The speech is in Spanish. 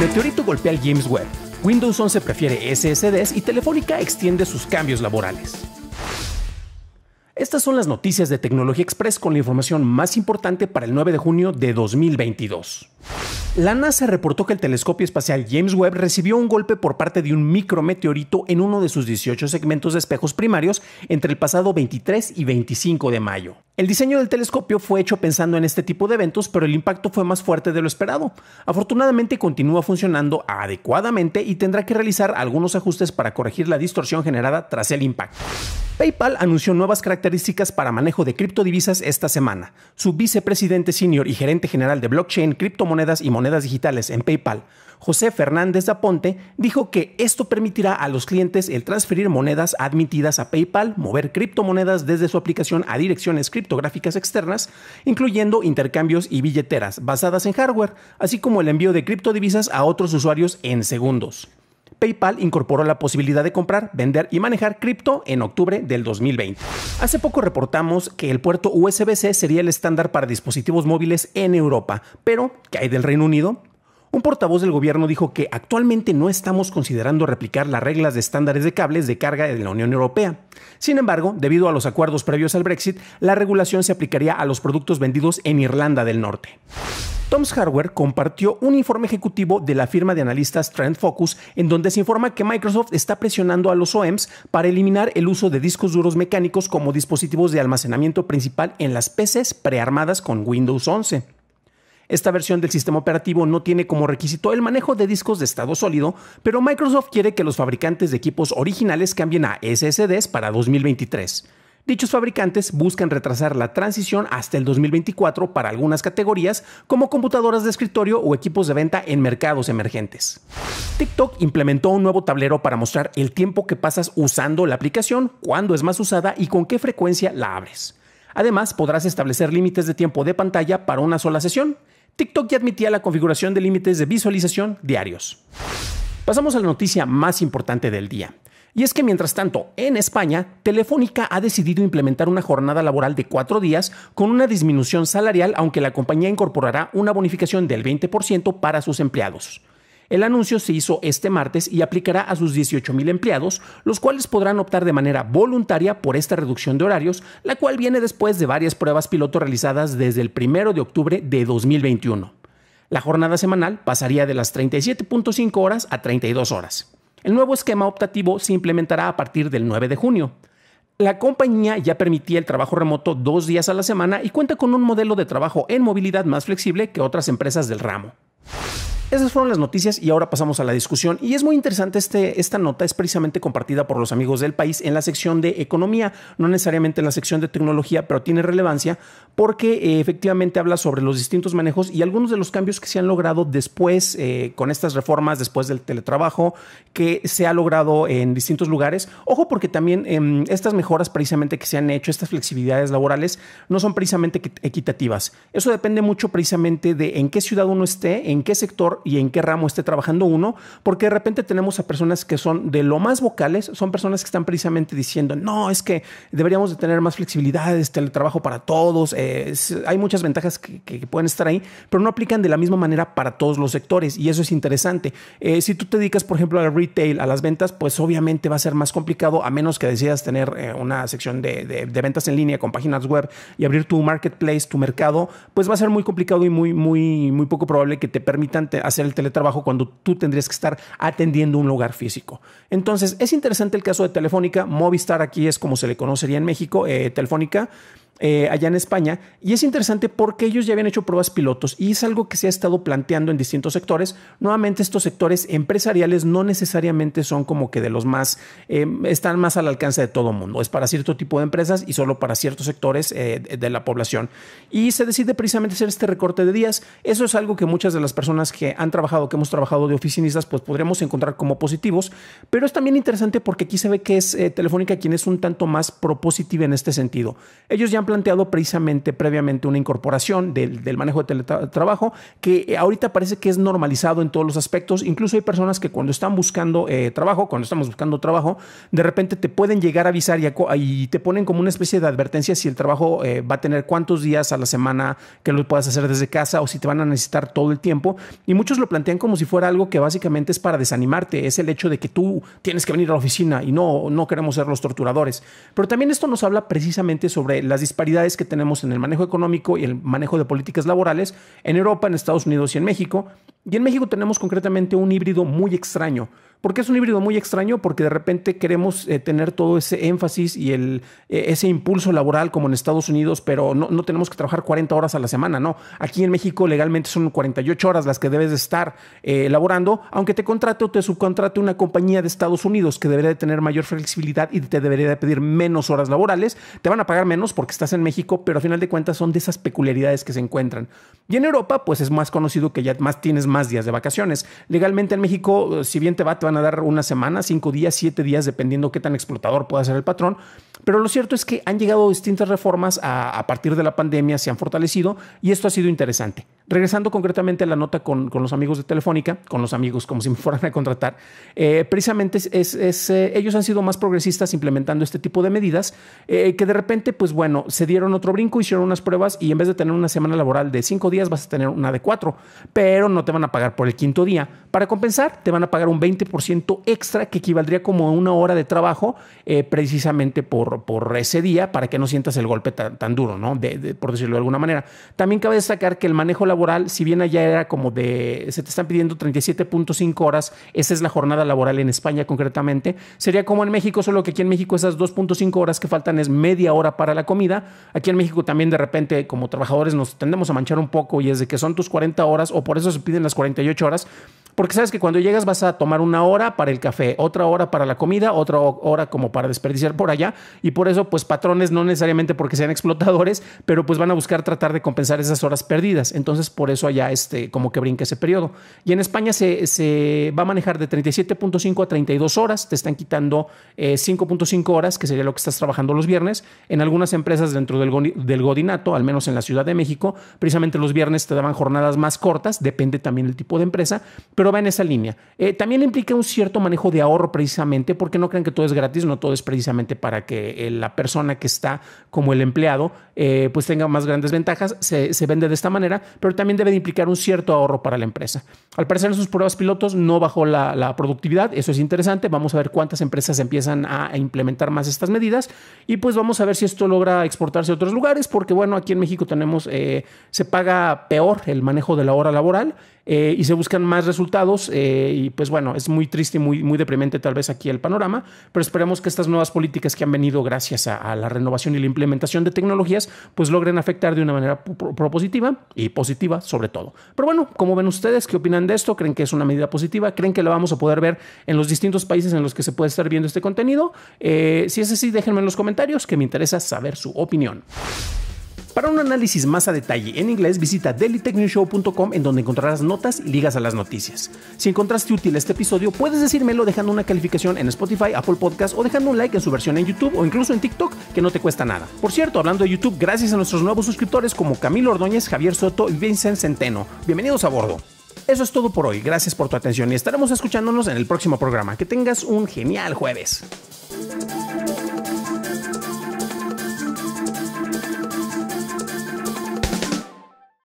Meteorito golpea al James Webb. Windows 11 prefiere SSDs y Telefónica extiende sus cambios laborales. Estas son las noticias de Tecnología Express con la información más importante para el 9 de junio de 2022. La NASA reportó que el telescopio espacial James Webb recibió un golpe por parte de un micrometeorito en uno de sus 18 segmentos de espejos primarios entre el pasado 23 y 25 de mayo. El diseño del telescopio fue hecho pensando en este tipo de eventos, pero el impacto fue más fuerte de lo esperado. Afortunadamente continúa funcionando adecuadamente y tendrá que realizar algunos ajustes para corregir la distorsión generada tras el impacto. PayPal anunció nuevas características para manejo de criptodivisas esta semana. Su vicepresidente senior y gerente general de blockchain, criptomonedas y monedas digitales en PayPal, José Fernández Aponte, dijo que esto permitirá a los clientes el transferir monedas admitidas a PayPal, mover criptomonedas desde su aplicación a direcciones criptográficas externas, incluyendo intercambios y billeteras basadas en hardware, así como el envío de criptodivisas a otros usuarios en segundos. PayPal incorporó la posibilidad de comprar, vender y manejar cripto en octubre del 2020. Hace poco reportamos que el puerto USB-C sería el estándar para dispositivos móviles en Europa, pero ¿qué hay del Reino Unido? Un portavoz del gobierno dijo que actualmente no estamos considerando replicar las reglas de estándares de cables de carga de la Unión Europea. Sin embargo, debido a los acuerdos previos al Brexit, la regulación se aplicaría a los productos vendidos en Irlanda del Norte. Tom's Hardware compartió un informe ejecutivo de la firma de analistas Trend Focus en donde se informa que Microsoft está presionando a los OEMs para eliminar el uso de discos duros mecánicos como dispositivos de almacenamiento principal en las PCs prearmadas con Windows 11. Esta versión del sistema operativo no tiene como requisito el manejo de discos de estado sólido, pero Microsoft quiere que los fabricantes de equipos originales cambien a SSDs para 2023. Dichos fabricantes buscan retrasar la transición hasta el 2024 para algunas categorías como computadoras de escritorio o equipos de venta en mercados emergentes. TikTok implementó un nuevo tablero para mostrar el tiempo que pasas usando la aplicación, cuándo es más usada y con qué frecuencia la abres. Además, podrás establecer límites de tiempo de pantalla para una sola sesión. TikTok ya admitía la configuración de límites de visualización diarios. Pasamos a la noticia más importante del día. Y es que mientras tanto, en España, Telefónica ha decidido implementar una jornada laboral de cuatro días con una disminución salarial, aunque la compañía incorporará una bonificación del 20% para sus empleados. El anuncio se hizo este martes y aplicará a sus 18.000 empleados, los cuales podrán optar de manera voluntaria por esta reducción de horarios, la cual viene después de varias pruebas piloto realizadas desde el 1 de octubre de 2021. La jornada semanal pasaría de las 37.5 horas a 32 horas. El nuevo esquema optativo se implementará a partir del 9 de junio. La compañía ya permitía el trabajo remoto dos días a la semana y cuenta con un modelo de trabajo en movilidad más flexible que otras empresas del ramo. Esas fueron las noticias y ahora pasamos a la discusión. Y es muy interesante este, esta nota, es precisamente compartida por los amigos del país en la sección de economía, no necesariamente en la sección de tecnología, pero tiene relevancia porque eh, efectivamente habla sobre los distintos manejos y algunos de los cambios que se han logrado después eh, con estas reformas, después del teletrabajo, que se ha logrado en distintos lugares. Ojo porque también em, estas mejoras precisamente que se han hecho, estas flexibilidades laborales, no son precisamente equitativas. Eso depende mucho precisamente de en qué ciudad uno esté, en qué sector y en qué ramo esté trabajando uno, porque de repente tenemos a personas que son de lo más vocales, son personas que están precisamente diciendo, no, es que deberíamos de tener más flexibilidad flexibilidades, teletrabajo para todos, eh, hay muchas ventajas que, pueden estar ahí, pero no aplican de la misma manera para todos los sectores y eso es interesante. Eh, si tú te dedicas, por ejemplo, al retail, a las ventas, pues obviamente va a ser más complicado a menos que decidas tener eh, una sección de, ventas en línea con páginas web y abrir tu marketplace, tu mercado, pues va a ser muy complicado y muy, muy, muy poco probable que te permitan hacer el teletrabajo cuando tú tendrías que estar atendiendo un lugar físico. Entonces, es interesante el caso de Telefónica. Movistar aquí es como se le conocería en México, eh, Telefónica. Eh, allá en España. Y es interesante porque ellos ya habían hecho pruebas pilotos y es algo que se ha estado planteando en distintos sectores. Nuevamente, estos sectores empresariales no necesariamente son como que de los más, eh, están más al alcance de todo mundo. Es para cierto tipo de empresas y solo para ciertos sectores eh, de la población. Y se decide precisamente hacer este recorte de días. Eso es algo que muchas de las personas que han trabajado, que hemos trabajado de oficinistas, pues podríamos encontrar como positivos. Pero es también interesante porque aquí se ve que es Telefónica quien es un tanto más propositiva en este sentido. Ellos ya han planteado precisamente previamente una incorporación del, manejo de teletrabajo que eh, ahorita parece que es normalizado en todos los aspectos. Incluso hay personas que cuando están buscando eh, trabajo, cuando estamos buscando trabajo, de repente te pueden llegar a avisar y, te ponen como una especie de advertencia si el trabajo eh, va a tener cuántos días a la semana que lo puedas hacer desde casa o si te van a necesitar todo el tiempo. Y muchos lo plantean como si fuera algo que básicamente es para desanimarte, es el hecho de que tú tienes que venir a la oficina y no, no queremos ser los torturadores. Pero también esto nos habla precisamente sobre las que tenemos en el manejo económico y el manejo de políticas laborales en Europa, en Estados Unidos y en México. Y en México tenemos concretamente un híbrido muy extraño, porque es un híbrido muy extraño, porque de repente queremos eh, tener todo ese énfasis y el, eh, ese impulso laboral como en Estados Unidos, pero no, tenemos que trabajar 40 horas a la semana, no. Aquí en México legalmente son 48 horas las que debes de estar eh, laborando, aunque te contrate o te subcontrate una compañía de Estados Unidos que debería de tener mayor flexibilidad y te debería de pedir menos horas laborales, te van a pagar menos porque estás en México, pero al final de cuentas son de esas peculiaridades que se encuentran. Y en Europa, pues es más conocido que ya más tienes más días de vacaciones. Legalmente en México, eh, si bien te va, te van a dar una semana, cinco días, siete días, dependiendo qué tan explotador pueda ser el patrón. Pero lo cierto es que han llegado distintas reformas a partir de la pandemia, se han fortalecido y esto ha sido interesante. Regresando concretamente a la nota con, con los amigos de Telefónica, con los amigos como si me fueran a contratar, eh, precisamente es, eh, ellos han sido más progresistas implementando este tipo de medidas eh, que de repente, pues bueno, se dieron otro brinco, hicieron unas pruebas y en vez de tener una semana laboral de cinco días, vas a tener una de cuatro, pero no te van a pagar por el quinto día. Para compensar, te van a pagar un 20% extra que equivaldría como a una hora de trabajo precisamente por, por ese día para que no sientas el golpe tan, duro, ¿no? por decirlo de alguna manera. También cabe destacar que el manejo laboral si bien allá era como de, se te están pidiendo 37.5 horas, esa es la jornada laboral en España concretamente, sería como en México, solo que aquí en México esas 2.5 horas que faltan es media hora para la comida. Aquí en México también de repente como trabajadores nos tendemos a manchar un poco y es de que son tus 40 horas o por eso se piden las 48 horas, porque sabes que cuando llegas vas a tomar una hora para el café, otra hora para la comida, otra hora como para desperdiciar por allá. Y por eso, pues patrones, no necesariamente porque sean explotadores, pero pues van a buscar tratar de compensar esas horas perdidas. Entonces, por eso allá este, como que brinca ese periodo. Y en España se, va a manejar de 37.5 a 32 horas. Te están quitando 5.5 eh, horas, que sería lo que estás trabajando los viernes. En algunas empresas dentro del, del Godinato, al menos en la Ciudad de México, precisamente los viernes te daban jornadas más cortas, depende también del tipo de empresa, pero va en esa línea. Eh, también implica un cierto manejo de ahorro precisamente, porque no crean que todo es gratis, no todo es precisamente para que eh, la persona que está como el empleado eh, pues tenga más grandes ventajas, se, vende de esta manera, pero también debe implicar un cierto ahorro para la empresa. Al parecer en sus pruebas pilotos no bajó la, productividad, eso es interesante, vamos a ver cuántas empresas empiezan a, a implementar más estas medidas y pues vamos a ver si esto logra exportarse a otros lugares, porque bueno, aquí en México tenemos, se paga peor el manejo de la hora laboral y se buscan más resultados eh, y pues bueno, es muy triste y muy, muy deprimente tal vez aquí el panorama, pero esperemos que estas nuevas políticas que han venido gracias a, la renovación y la implementación de tecnologías pues logren afectar de una manera propositiva y positiva sobre todo. Pero bueno, cómo ven ustedes? ¿Qué opinan de esto? ¿Creen que es una medida positiva? ¿Creen que la vamos a poder ver en los distintos países en los que se puede estar viendo este contenido? Eh, si es así, déjenme en los comentarios que me interesa saber su opinión. Para un análisis más a detalle en inglés, visita dailytechnewshow.com en donde encontrarás notas y ligas a las noticias. Si encontraste útil este episodio, puedes decírmelo dejando una calificación en Spotify, Apple Podcast o dejando un like en su versión en YouTube o incluso en TikTok, que no te cuesta nada. Por cierto, hablando de YouTube, gracias a nuestros nuevos suscriptores como Camilo Ordóñez, Javier Soto y Vincent Centeno. Bienvenidos a bordo. Eso es todo por hoy, gracias por tu atención y estaremos escuchándonos en el próximo programa. Que tengas un genial jueves.